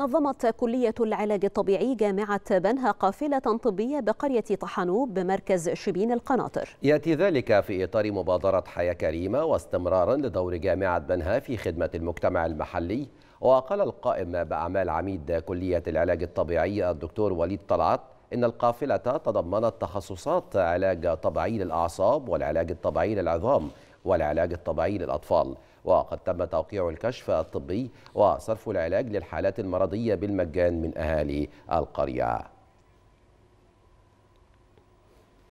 نظمت كلية العلاج الطبيعي جامعة بنها قافلة طبية بقرية طحنوب بمركز شبين القناطر يأتي ذلك في إطار مبادرة حياة كريمة واستمرارا لدور جامعة بنها في خدمة المجتمع المحلي وقال القائم بأعمال عميد كلية العلاج الطبيعي الدكتور وليد طلعت إن القافلة تضمنت تخصصات علاج طبيعي للأعصاب والعلاج الطبيعي للعظام والعلاج الطبيعي للأطفال وقد تم توقيع الكشف الطبي وصرف العلاج للحالات المرضية بالمجان من أهالي القرية